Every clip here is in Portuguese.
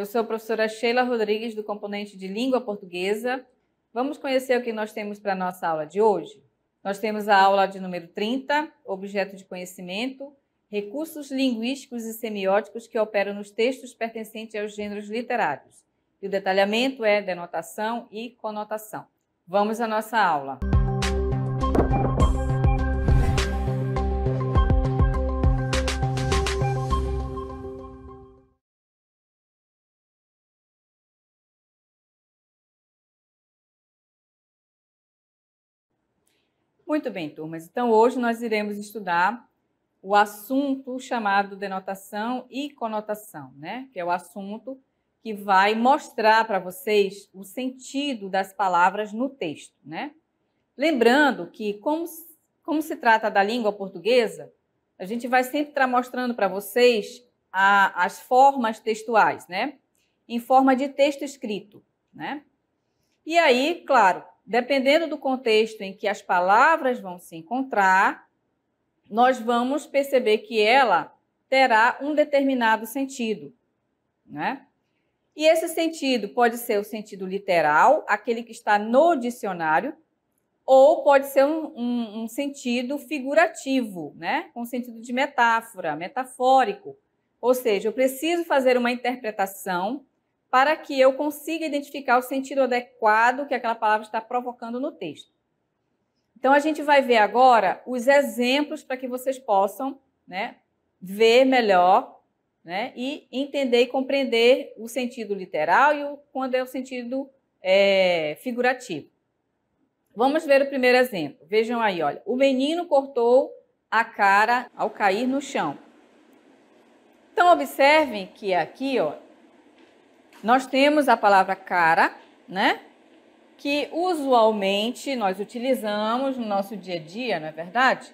Eu sou a professora Sheila Rodrigues, do componente de Língua Portuguesa. Vamos conhecer o que nós temos para a nossa aula de hoje? Nós temos a aula de número 30, Objeto de Conhecimento, Recursos Linguísticos e Semióticos que operam nos textos pertencentes aos gêneros literários. E o detalhamento é denotação e conotação. Vamos à nossa aula. Música Muito bem, turmas. Então, hoje nós iremos estudar o assunto chamado denotação e conotação, né? Que é o assunto que vai mostrar para vocês o sentido das palavras no texto, né? Lembrando que, como, como se trata da língua portuguesa, a gente vai sempre estar mostrando para vocês a, as formas textuais, né? Em forma de texto escrito, né? E aí, claro, dependendo do contexto em que as palavras vão se encontrar, nós vamos perceber que ela terá um determinado sentido, né? E esse sentido pode ser o sentido literal, aquele que está no dicionário, ou pode ser um, um, um sentido figurativo, né? Com um sentido de metáfora, metafórico. Ou seja, eu preciso fazer uma interpretação para que eu consiga identificar o sentido adequado que aquela palavra está provocando no texto. Então, a gente vai ver agora os exemplos para que vocês possam né, ver melhor né, e entender e compreender o sentido literal e o, quando é o sentido é, figurativo. Vamos ver o primeiro exemplo. Vejam aí, olha. O menino cortou a cara ao cair no chão. Então, observem que aqui, ó, nós temos a palavra cara, né? Que usualmente nós utilizamos no nosso dia a dia, não é verdade?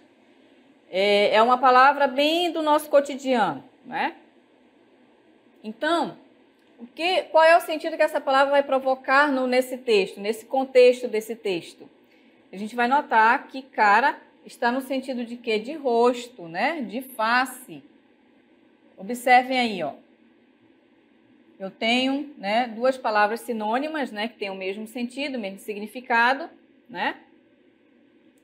É, é uma palavra bem do nosso cotidiano, né? Então, o que, qual é o sentido que essa palavra vai provocar no, nesse texto, nesse contexto desse texto? A gente vai notar que cara está no sentido de quê? De rosto, né? De face. Observem aí, ó eu tenho né, duas palavras sinônimas, né, que têm o mesmo sentido, o mesmo significado, né,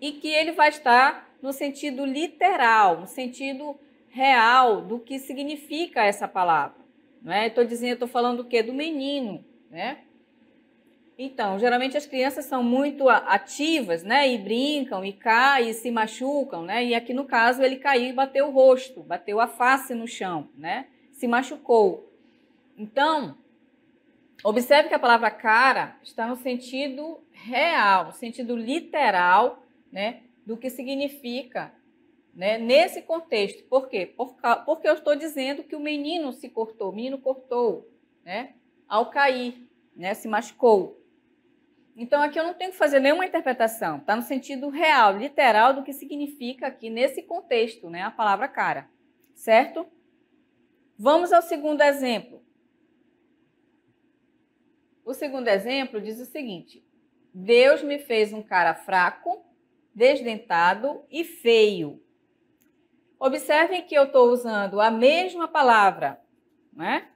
e que ele vai estar no sentido literal, no sentido real do que significa essa palavra. Né? Estou dizendo, estou falando do que? Do menino, né? Então, geralmente as crianças são muito ativas, né? E brincam, e caem, e se machucam, né? E aqui no caso ele caiu e bateu o rosto, bateu a face no chão, né? Se machucou. Então, observe que a palavra cara está no sentido real, no sentido literal, né, do que significa, né, nesse contexto. Por quê? Por, porque eu estou dizendo que o menino se cortou, o menino cortou, né, ao cair, né, se machucou. Então aqui eu não tenho que fazer nenhuma interpretação, está no sentido real, literal do que significa aqui nesse contexto, né, a palavra cara, certo? Vamos ao segundo exemplo. O segundo exemplo diz o seguinte: Deus me fez um cara fraco, desdentado e feio. Observem que eu estou usando a mesma palavra, né?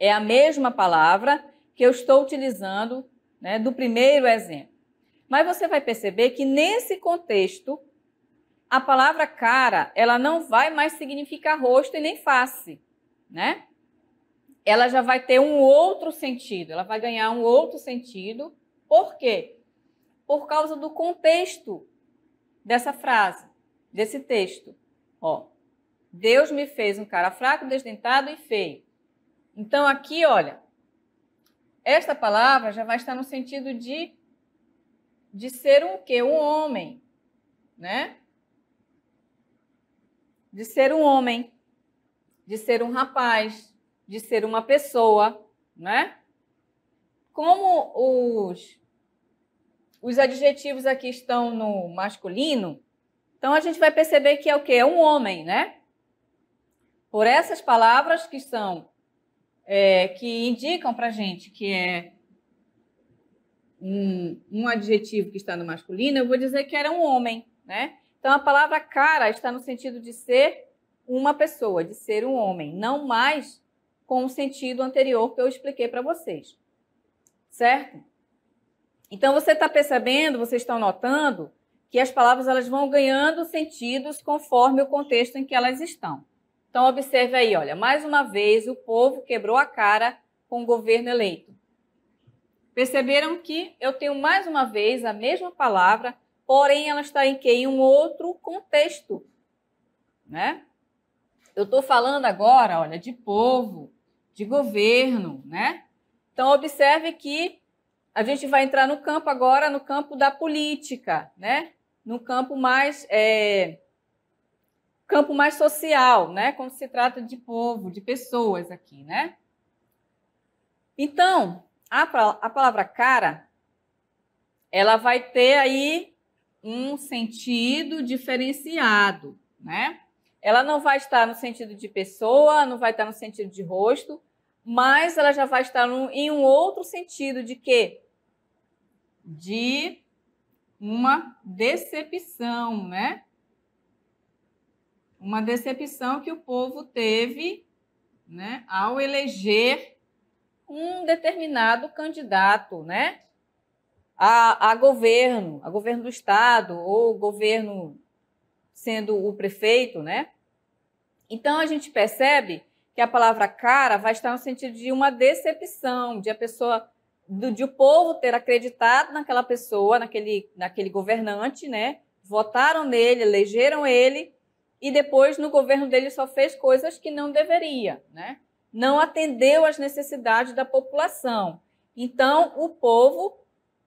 É a mesma palavra que eu estou utilizando né, do primeiro exemplo. Mas você vai perceber que nesse contexto, a palavra cara, ela não vai mais significar rosto e nem face, né? ela já vai ter um outro sentido, ela vai ganhar um outro sentido. Por quê? Por causa do contexto dessa frase, desse texto. Ó, Deus me fez um cara fraco, desdentado e feio. Então aqui, olha, esta palavra já vai estar no sentido de de ser um quê? Um homem, né? De ser um homem, de ser um rapaz, de ser uma pessoa, né? Como os, os adjetivos aqui estão no masculino, então a gente vai perceber que é o que? É um homem, né? Por essas palavras que são, é, que indicam para gente que é um, um adjetivo que está no masculino, eu vou dizer que era um homem, né? Então a palavra cara está no sentido de ser uma pessoa, de ser um homem, não mais com o sentido anterior que eu expliquei para vocês. Certo? Então você está percebendo, vocês estão notando que as palavras elas vão ganhando sentidos conforme o contexto em que elas estão. Então observe aí, olha, mais uma vez o povo quebrou a cara com o governo eleito. Perceberam que eu tenho mais uma vez a mesma palavra, porém ela está em que em um outro contexto, né? Eu estou falando agora, olha, de povo, de governo, né? Então observe que a gente vai entrar no campo agora, no campo da política, né? No campo mais é, campo mais social, né? Quando se trata de povo, de pessoas aqui, né? Então a, a palavra cara, ela vai ter aí um sentido diferenciado, né? Ela não vai estar no sentido de pessoa, não vai estar no sentido de rosto, mas ela já vai estar em um outro sentido de quê? De uma decepção, né? Uma decepção que o povo teve né, ao eleger um determinado candidato, né? A, a governo, a governo do estado ou governo sendo o prefeito, né? Então a gente percebe que a palavra cara vai estar no sentido de uma decepção, de a pessoa, do, de o povo ter acreditado naquela pessoa, naquele, naquele governante, né? Votaram nele, elegeram ele, e depois no governo dele só fez coisas que não deveria, né? Não atendeu às necessidades da população. Então, o povo,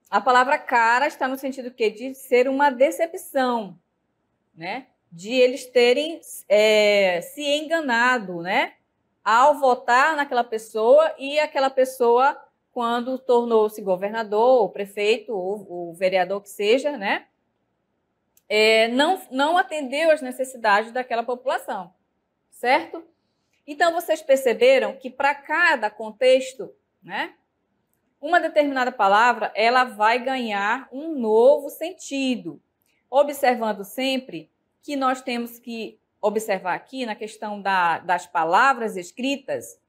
a palavra cara está no sentido que de ser uma decepção, né? De eles terem é, se enganado, né? ao votar naquela pessoa e aquela pessoa, quando tornou-se governador, ou prefeito, ou, ou vereador que seja, né? É, não, não atendeu às necessidades daquela população, certo? Então, vocês perceberam que para cada contexto, né? Uma determinada palavra, ela vai ganhar um novo sentido, observando sempre que nós temos que observar aqui na questão da, das palavras escritas,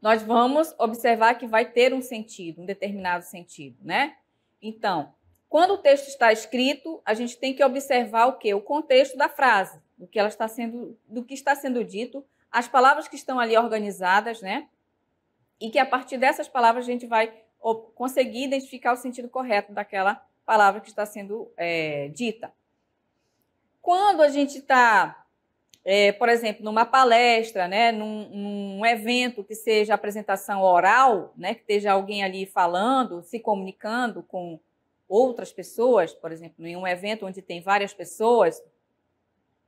nós vamos observar que vai ter um sentido, um determinado sentido, né? Então, quando o texto está escrito, a gente tem que observar o que? O contexto da frase, do que ela está sendo, do que está sendo dito, as palavras que estão ali organizadas, né? E que a partir dessas palavras a gente vai conseguir identificar o sentido correto daquela palavra que está sendo é, dita. Quando a gente está, é, por exemplo, numa palestra, né, num, num, evento que seja apresentação oral, né, que esteja alguém ali falando, se comunicando com outras pessoas, por exemplo, em um evento onde tem várias pessoas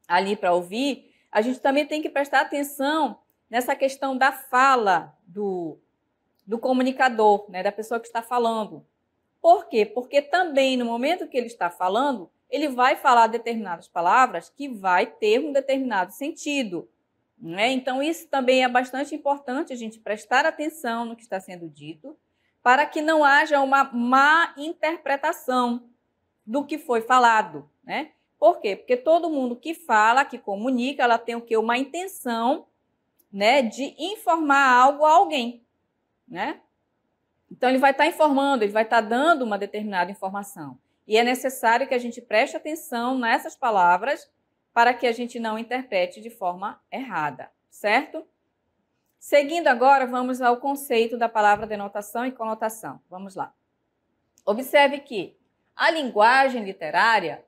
ali para ouvir, a gente também tem que prestar atenção nessa questão da fala do, do comunicador, né, da pessoa que está falando. Por quê? Porque também no momento que ele está falando, ele vai falar determinadas palavras que vai ter um determinado sentido. Né? Então, isso também é bastante importante a gente prestar atenção no que está sendo dito, para que não haja uma má interpretação do que foi falado. Né? Por quê? Porque todo mundo que fala, que comunica, ela tem o quê? Uma intenção né, de informar algo a alguém. Né? Então, ele vai estar tá informando, ele vai estar tá dando uma determinada informação. E é necessário que a gente preste atenção nessas palavras para que a gente não interprete de forma errada, certo? Seguindo agora, vamos ao conceito da palavra denotação e conotação. Vamos lá. Observe que a linguagem literária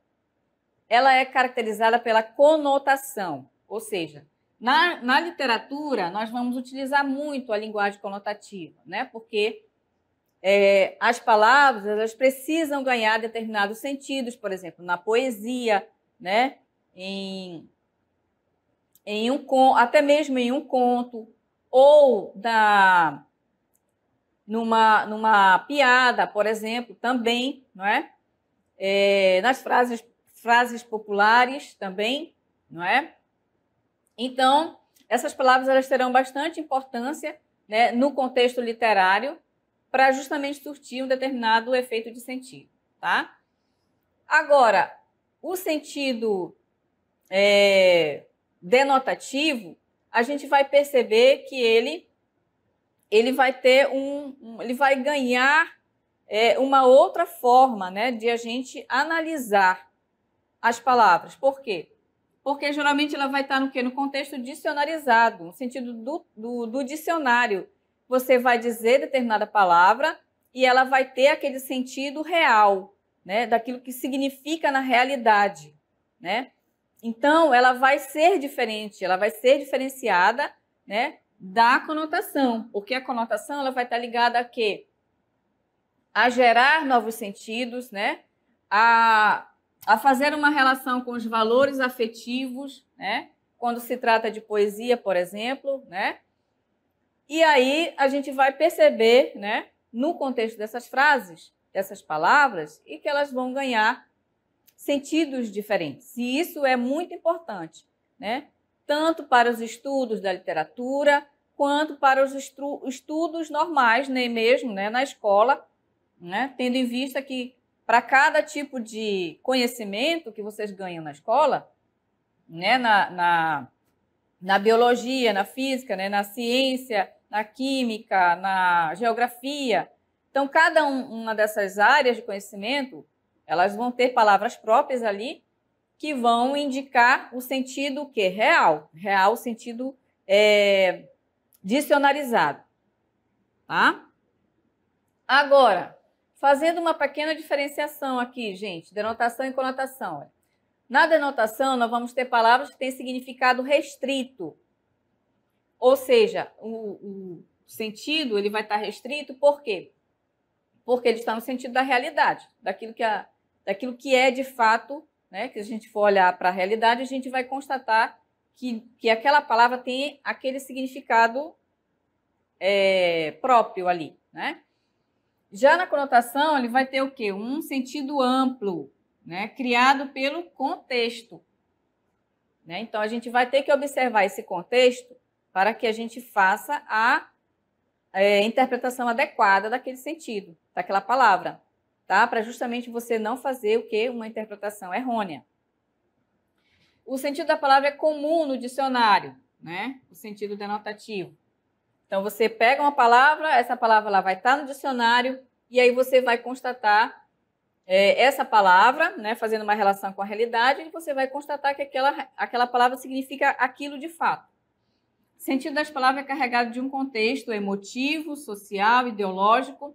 ela é caracterizada pela conotação, ou seja, na, na literatura nós vamos utilizar muito a linguagem conotativa, né? Porque é, as palavras elas precisam ganhar determinados sentidos, por exemplo, na poesia, né? em, em um até mesmo em um conto, ou na, numa, numa piada, por exemplo, também, não é? é nas frases, frases populares também, não é? Então, essas palavras elas terão bastante importância né, no contexto literário para justamente surtir um determinado efeito de sentido, tá? Agora, o sentido é, denotativo, a gente vai perceber que ele ele vai ter um, um ele vai ganhar é, uma outra forma, né, de a gente analisar as palavras. Por quê? Porque geralmente ela vai estar no que no contexto dicionarizado, no sentido do, do, do dicionário você vai dizer determinada palavra e ela vai ter aquele sentido real, né, daquilo que significa na realidade, né? Então, ela vai ser diferente, ela vai ser diferenciada, né, da conotação, porque a conotação ela vai estar tá ligada a quê? A gerar novos sentidos, né? A, a fazer uma relação com os valores afetivos, né? Quando se trata de poesia, por exemplo, né? E aí a gente vai perceber, né, no contexto dessas frases, dessas palavras, e que elas vão ganhar sentidos diferentes. E isso é muito importante, né? Tanto para os estudos da literatura, quanto para os estudos normais, nem né, mesmo, né, na escola, né? Tendo em vista que para cada tipo de conhecimento que vocês ganham na escola, né, na, na na biologia, na física, né, na ciência, na química, na geografia. Então, cada um, uma dessas áreas de conhecimento, elas vão ter palavras próprias ali que vão indicar o sentido que real, real, o sentido é, dicionarizado, tá? Agora, fazendo uma pequena diferenciação aqui, gente, denotação e conotação. Na denotação, nós vamos ter palavras que têm significado restrito. Ou seja, o, o sentido ele vai estar restrito por quê? Porque ele está no sentido da realidade, daquilo que, a, daquilo que é de fato, né? que a gente for olhar para a realidade, a gente vai constatar que, que aquela palavra tem aquele significado é, próprio ali. Né? Já na conotação, ele vai ter o quê? Um sentido amplo, né, criado pelo contexto. Né? Então, a gente vai ter que observar esse contexto para que a gente faça a é, interpretação adequada daquele sentido, daquela palavra, tá? Para justamente você não fazer o que uma interpretação errônea. O sentido da palavra é comum no dicionário, né? O sentido denotativo. Então você pega uma palavra, essa palavra lá vai estar no dicionário e aí você vai constatar é, essa palavra, né, fazendo uma relação com a realidade, você vai constatar que aquela, aquela palavra significa aquilo de fato. O sentido das palavras é carregado de um contexto emotivo, social, ideológico.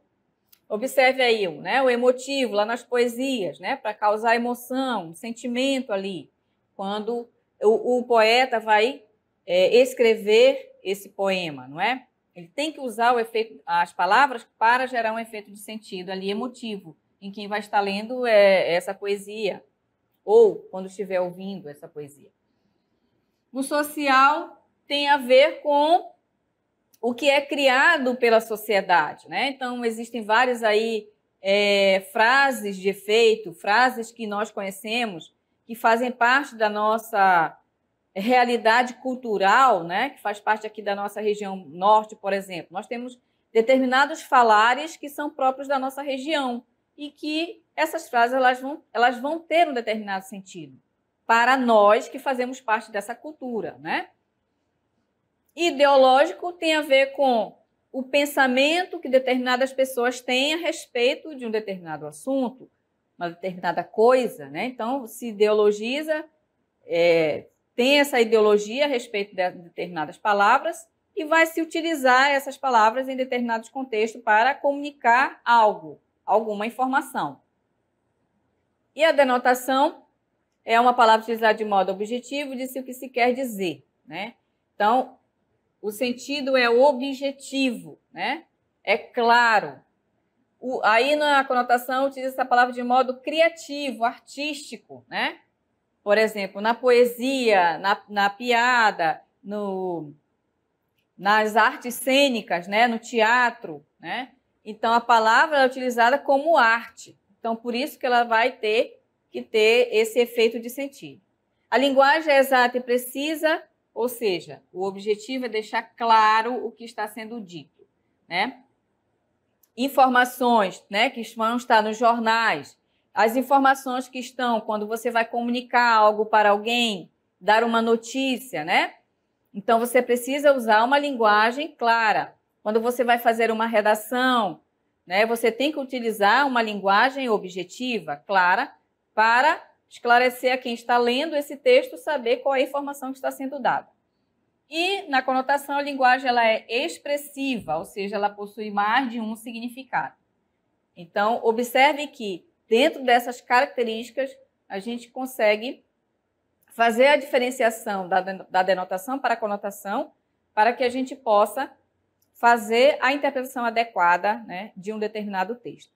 Observe aí né, o emotivo lá nas poesias, né, para causar emoção, sentimento ali. Quando o, o poeta vai é, escrever esse poema, não é? Ele tem que usar efeito, as palavras para gerar um efeito de sentido ali emotivo em quem vai estar lendo é, essa poesia, ou quando estiver ouvindo essa poesia. O social, tem a ver com o que é criado pela sociedade. Né? Então, existem várias aí é, frases de efeito, frases que nós conhecemos, que fazem parte da nossa realidade cultural, né? que faz parte aqui da nossa região norte, por exemplo. Nós temos determinados falares que são próprios da nossa região e que essas frases elas vão, elas vão ter um determinado sentido para nós que fazemos parte dessa cultura, né? Ideológico tem a ver com o pensamento que determinadas pessoas têm a respeito de um determinado assunto, uma determinada coisa, né? Então, se ideologiza, é, tem essa ideologia a respeito de determinadas palavras e vai se utilizar essas palavras em determinados contextos para comunicar algo, alguma informação. E a denotação é uma palavra utilizada de modo objetivo, diz o que se quer dizer, né? Então, o sentido é objetivo, né? É claro. O, aí na conotação utiliza essa palavra de modo criativo, artístico, né? Por exemplo, na poesia, na, na piada, no, nas artes cênicas, né? No teatro, né? Então, a palavra é utilizada como arte. Então, por isso que ela vai ter que ter esse efeito de sentido. A linguagem é exata e precisa, ou seja, o objetivo é deixar claro o que está sendo dito, né? Informações, né, que vão estar nos jornais, as informações que estão quando você vai comunicar algo para alguém, dar uma notícia, né? Então você precisa usar uma linguagem clara, quando você vai fazer uma redação, né, você tem que utilizar uma linguagem objetiva, clara, para esclarecer a quem está lendo esse texto saber qual é a informação que está sendo dada. E na conotação, a linguagem ela é expressiva, ou seja, ela possui mais de um significado. Então, observe que dentro dessas características, a gente consegue fazer a diferenciação da, da denotação para a conotação, para que a gente possa fazer a interpretação adequada né, de um determinado texto.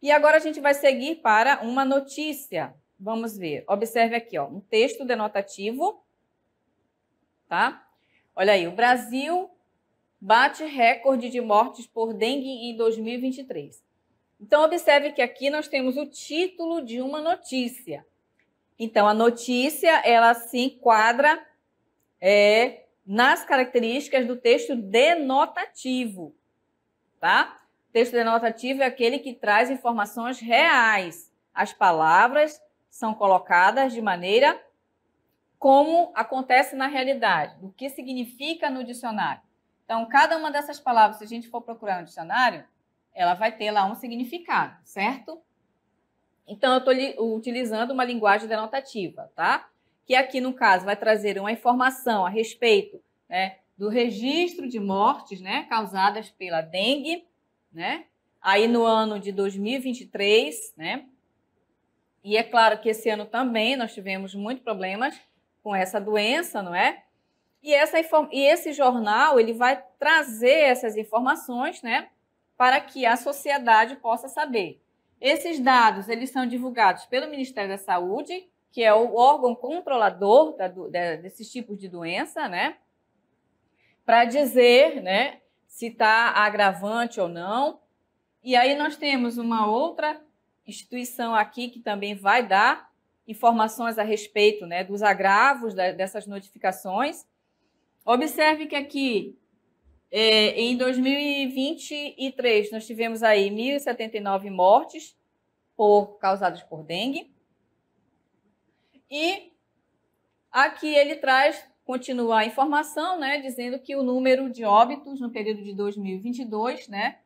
E agora a gente vai seguir para uma notícia. Vamos ver. Observe aqui, ó, um texto denotativo, tá? Olha aí, o Brasil bate recorde de mortes por dengue em 2023. Então observe que aqui nós temos o título de uma notícia. Então a notícia ela se enquadra é, nas características do texto denotativo, tá? O texto denotativo é aquele que traz informações reais. As palavras são colocadas de maneira como acontece na realidade, o que significa no dicionário. Então, cada uma dessas palavras, se a gente for procurar no dicionário, ela vai ter lá um significado, certo? Então, eu estou utilizando uma linguagem denotativa, tá? que aqui no caso vai trazer uma informação a respeito né, do registro de mortes né, causadas pela dengue, né, aí no ano de 2023, né, e é claro que esse ano também nós tivemos muitos problemas com essa doença, não é? E, essa, e esse jornal ele vai trazer essas informações, né, para que a sociedade possa saber. Esses dados eles são divulgados pelo Ministério da Saúde que é o órgão controlador da, da, desses tipos de doença, né? Para dizer, né, se está agravante ou não. E aí nós temos uma outra instituição aqui que também vai dar informações a respeito, né, dos agravos da, dessas notificações. Observe que aqui é, em 2023 nós tivemos aí 1.079 mortes por causadas por dengue. E aqui ele traz, continua a informação, né, dizendo que o número de óbitos no período de 2022, né,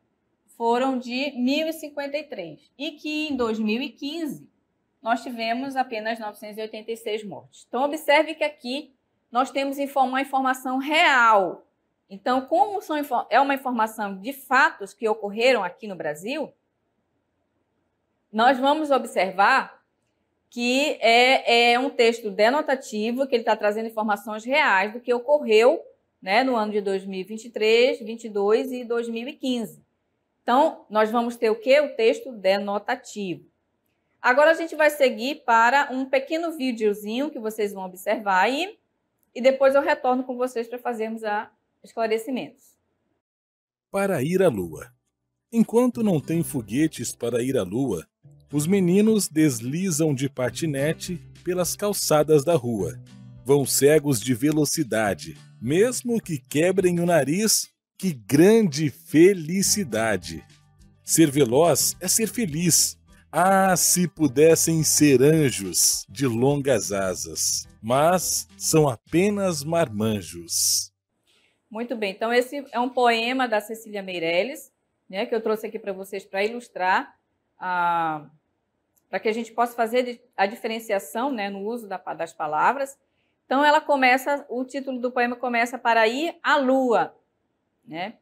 foram de 1053 e que em 2015 nós tivemos apenas 986 mortes. Então observe que aqui nós temos uma informação real. Então, como são, é uma informação de fatos que ocorreram aqui no Brasil, nós vamos observar que é, é um texto denotativo, que ele está trazendo informações reais do que ocorreu né, no ano de 2023, 2022 e 2015. Então, nós vamos ter o que? O texto denotativo. Agora a gente vai seguir para um pequeno videozinho que vocês vão observar aí, e depois eu retorno com vocês para fazermos a esclarecimentos. Para ir à Lua. Enquanto não tem foguetes para ir à Lua, os meninos deslizam de patinete pelas calçadas da rua. Vão cegos de velocidade, mesmo que quebrem o nariz. Que grande felicidade! Ser veloz é ser feliz. Ah, se pudessem ser anjos de longas asas, mas são apenas marmanjos. Muito bem, então esse é um poema da Cecília Meirelles, né, que eu trouxe aqui para vocês para ilustrar a, para que a gente possa fazer a diferenciação né, no uso da, das palavras. Então, ela começa, o título do poema começa para ir à lua, né?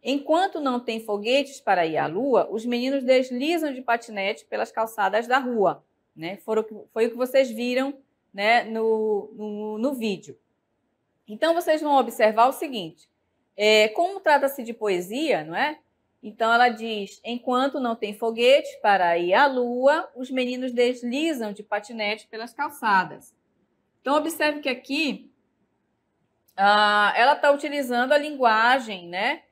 Enquanto não tem foguetes para ir à lua, os meninos deslizam de patinete pelas calçadas da rua, né? Foram, foi o que vocês viram, né, no, no, no vídeo. Então, vocês vão observar o seguinte, é, como trata-se de poesia, não é? Então ela diz: enquanto não tem foguete para ir à lua, os meninos deslizam de patinete pelas calçadas. Então observe que aqui ah, ela está utilizando a linguagem, né?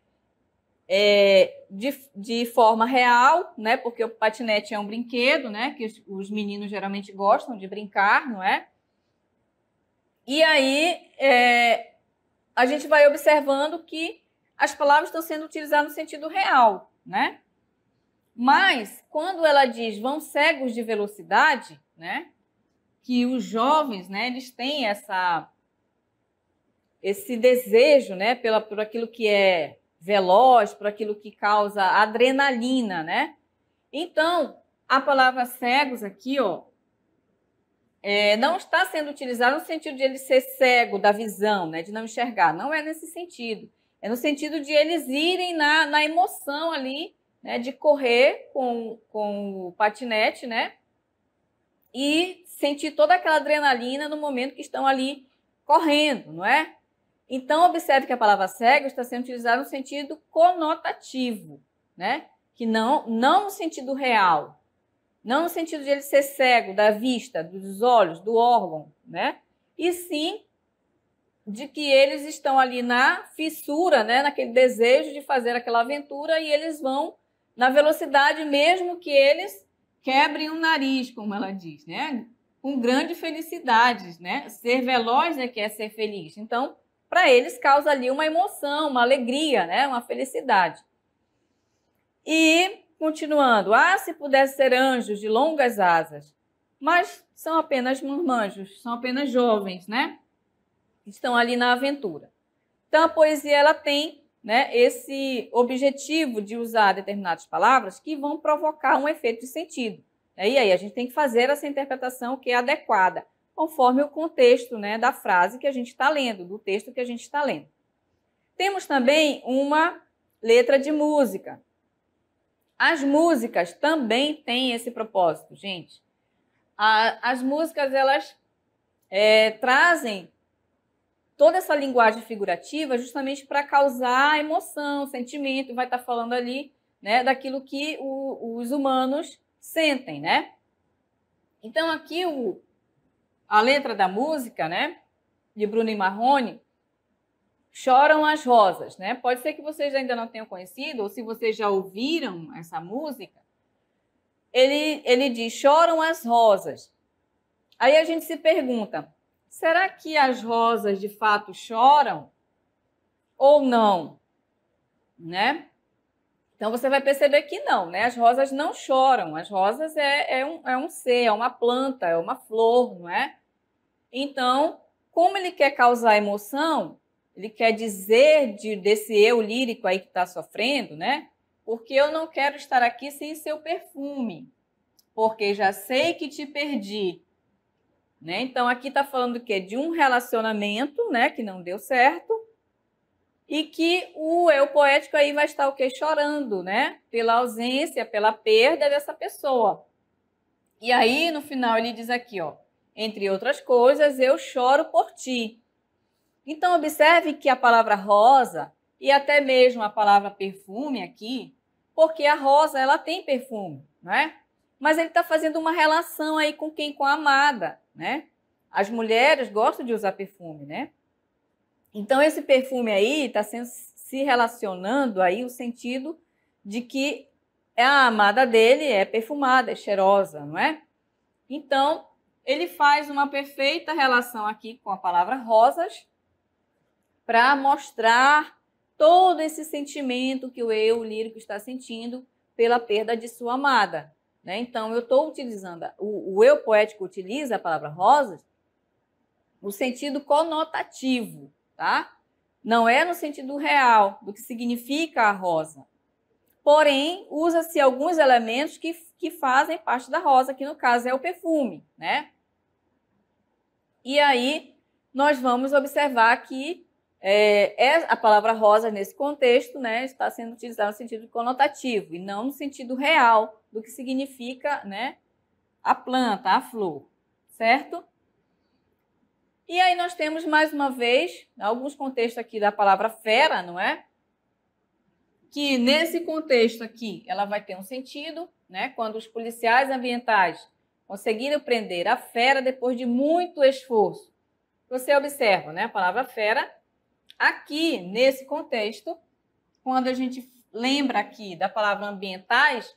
É, de, de, forma real, né? Porque o patinete é um brinquedo, né? Que os, os meninos geralmente gostam de brincar, não é? E aí é, a gente vai observando que as palavras estão sendo utilizadas no sentido real, né? Mas quando ela diz vão cegos de velocidade, né? Que os jovens, né, eles têm essa esse desejo, né, pela por aquilo que é veloz, por aquilo que causa adrenalina, né? Então, a palavra cegos aqui, ó, é, não está sendo utilizada no sentido de ele ser cego da visão, né, de não enxergar. Não é nesse sentido. É no sentido de eles irem na, na emoção ali, né? De correr com, com o patinete, né? E sentir toda aquela adrenalina no momento que estão ali correndo, não é? Então, observe que a palavra cego está sendo utilizada no sentido conotativo, né? Que não, não no sentido real, não no sentido de ele ser cego da vista, dos olhos, do órgão, né? E sim de que eles estão ali na fissura, né, naquele desejo de fazer aquela aventura e eles vão na velocidade mesmo que eles quebrem o nariz, como ela diz, né? Com grande felicidade, né? Ser veloz é que é ser feliz. Então, para eles causa ali uma emoção, uma alegria, né? Uma felicidade. E continuando, ah, se pudesse ser anjos de longas asas, mas são apenas marmanjos, são apenas jovens, né? estão ali na aventura. Então a poesia ela tem né, esse objetivo de usar determinadas palavras que vão provocar um efeito de sentido. Né? E aí a gente tem que fazer essa interpretação que é adequada, conforme o contexto né, da frase que a gente está lendo, do texto que a gente está lendo. Temos também uma letra de música. As músicas também têm esse propósito, gente. A, as músicas elas é, trazem toda essa linguagem figurativa justamente para causar emoção, sentimento, vai estar tá falando ali né, daquilo que o, os humanos sentem, né? Então aqui o, a letra da música, né, de Bruno e Marrone, choram as rosas, né? Pode ser que vocês ainda não tenham conhecido ou se vocês já ouviram essa música. Ele ele diz choram as rosas. Aí a gente se pergunta, será que as rosas de fato choram ou não? Né? Então você vai perceber que não, né? As rosas não choram, as rosas é, é, um, é um ser, é uma planta, é uma flor, não é? Então, como ele quer causar emoção, ele quer dizer de, desse eu lírico aí que está sofrendo, né? Porque eu não quero estar aqui sem seu perfume, porque já sei que te perdi, né? Então, aqui está falando que de um relacionamento né, que não deu certo e que o eu poético aí vai estar o quê? Chorando, né? Pela ausência, pela perda dessa pessoa. E aí, no final, ele diz aqui, ó, entre outras coisas, eu choro por ti. Então, observe que a palavra rosa e até mesmo a palavra perfume aqui, porque a rosa, ela tem perfume, né? mas ele está fazendo uma relação aí com quem? Com a amada, né? As mulheres gostam de usar perfume, né? Então esse perfume aí está se relacionando aí o sentido de que a amada dele é perfumada, é cheirosa, não é? Então ele faz uma perfeita relação aqui com a palavra rosas para mostrar todo esse sentimento que o eu o lírico está sentindo pela perda de sua amada. Né? Então, eu estou utilizando, o, o eu poético utiliza a palavra rosas no sentido conotativo, tá? Não é no sentido real do que significa a rosa. Porém, usa-se alguns elementos que, que fazem parte da rosa, que no caso é o perfume, né? E aí, nós vamos observar que é, é, a palavra rosa, nesse contexto, né, está sendo utilizada no sentido conotativo e não no sentido real do que significa né, a planta, a flor, certo? E aí nós temos mais uma vez alguns contextos aqui da palavra fera, não é? Que nesse contexto aqui ela vai ter um sentido, né? Quando os policiais ambientais conseguiram prender a fera depois de muito esforço. Você observa, né? A palavra fera Aqui, nesse contexto, quando a gente lembra aqui da palavra ambientais,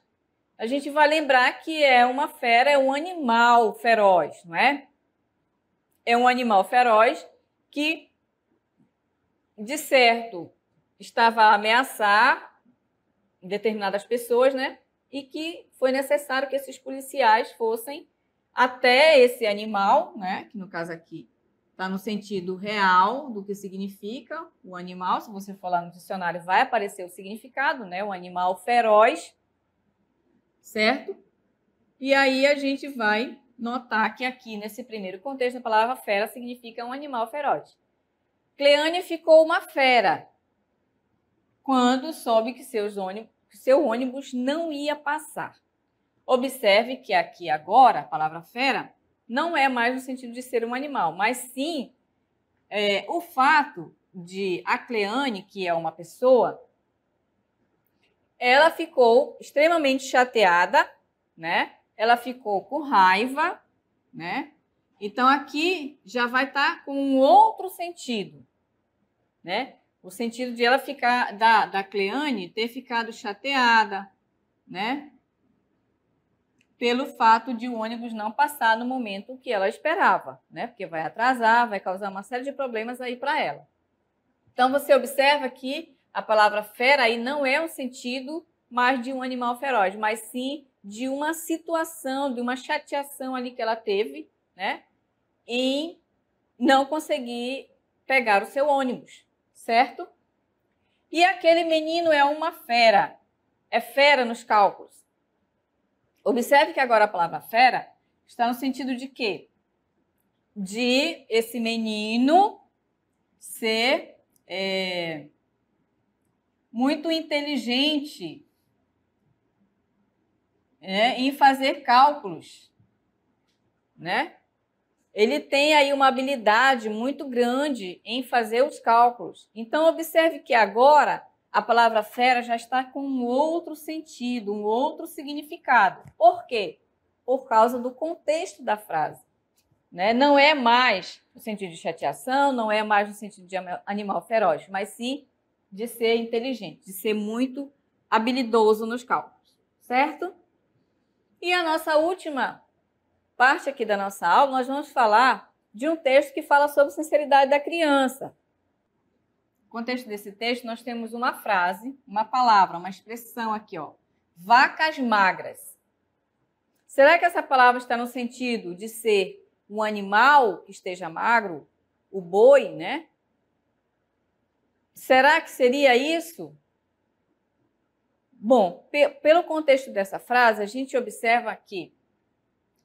a gente vai lembrar que é uma fera, é um animal feroz, não é? É um animal feroz que, de certo, estava a ameaçar determinadas pessoas, né? E que foi necessário que esses policiais fossem até esse animal, né? Que no caso aqui tá no sentido real do que significa o animal. Se você for lá no dicionário, vai aparecer o significado, né? O animal feroz, certo? E aí a gente vai notar que aqui nesse primeiro contexto a palavra fera significa um animal feroz. Cleane ficou uma fera quando soube que seus ônibus, seu ônibus não ia passar. Observe que aqui agora a palavra fera não é mais no sentido de ser um animal, mas sim é, o fato de a Cleane, que é uma pessoa, ela ficou extremamente chateada, né? Ela ficou com raiva, né? Então aqui já vai estar tá com um outro sentido, né? O sentido de ela ficar da, da Cleane ter ficado chateada, né? pelo fato de o ônibus não passar no momento que ela esperava, né? Porque vai atrasar, vai causar uma série de problemas aí para ela. Então você observa que a palavra fera aí não é um sentido mais de um animal feroz, mas sim de uma situação, de uma chateação ali que ela teve, né? Em não conseguir pegar o seu ônibus, certo? E aquele menino é uma fera. É fera nos cálculos. Observe que agora a palavra fera está no sentido de quê? De esse menino ser é, muito inteligente é, em fazer cálculos, né? Ele tem aí uma habilidade muito grande em fazer os cálculos. Então observe que agora a palavra fera já está com um outro sentido, um outro significado. Por quê? Por causa do contexto da frase. Né? Não é mais no sentido de chateação, não é mais no sentido de animal feroz, mas sim de ser inteligente, de ser muito habilidoso nos cálculos, certo? E a nossa última parte aqui da nossa aula, nós vamos falar de um texto que fala sobre sinceridade da criança contexto desse texto, nós temos uma frase, uma palavra, uma expressão aqui, ó. Vacas magras. Será que essa palavra está no sentido de ser um animal que esteja magro? O boi, né? Será que seria isso? Bom, pe pelo contexto dessa frase, a gente observa que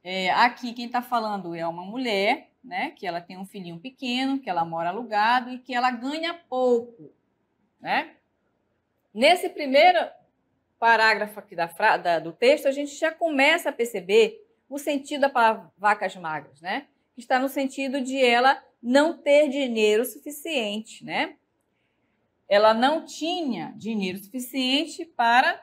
é, aqui quem está falando é uma mulher né? Que ela tem um filhinho pequeno, que ela mora alugado e que ela ganha pouco, né? Nesse primeiro parágrafo aqui da, da, do texto, a gente já começa a perceber o sentido da palavra vacas magras, né? Que está no sentido de ela não ter dinheiro suficiente, né? Ela não tinha dinheiro suficiente para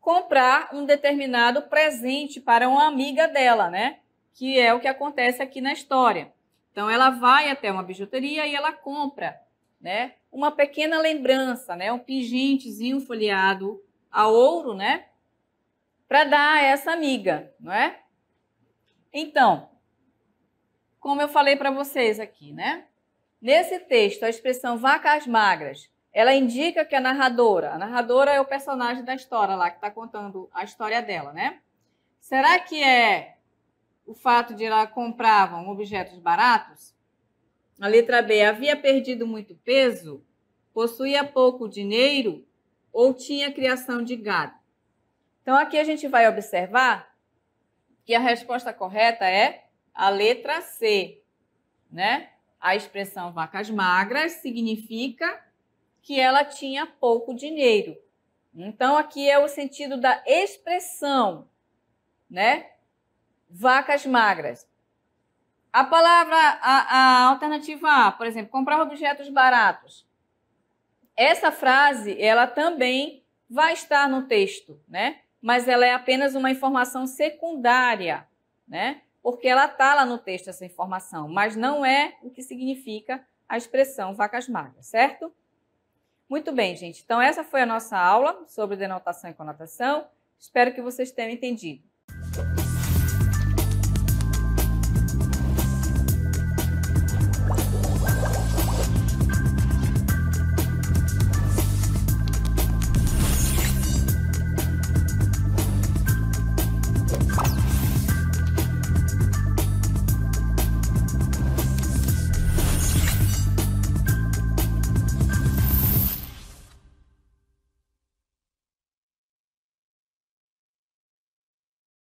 comprar um determinado presente para uma amiga dela, né? que é o que acontece aqui na história. Então ela vai até uma bijuteria e ela compra, né, uma pequena lembrança, né, um pingentezinho folheado a ouro, né, para dar a essa amiga, não é? Então, como eu falei para vocês aqui, né? Nesse texto, a expressão vacas magras, ela indica que a narradora, a narradora é o personagem da história lá que está contando a história dela, né? Será que é o fato de ela compravam objetos baratos? A letra B havia perdido muito peso, possuía pouco dinheiro ou tinha criação de gado? Então aqui a gente vai observar que a resposta correta é a letra C, né? A expressão vacas magras significa que ela tinha pouco dinheiro. Então aqui é o sentido da expressão, né? vacas magras. A palavra, a, a alternativa A, por exemplo, comprar objetos baratos. Essa frase, ela também vai estar no texto, né? Mas ela é apenas uma informação secundária, né? Porque ela está lá no texto, essa informação, mas não é o que significa a expressão vacas magras, certo? Muito bem, gente. Então, essa foi a nossa aula sobre denotação e conotação. Espero que vocês tenham entendido.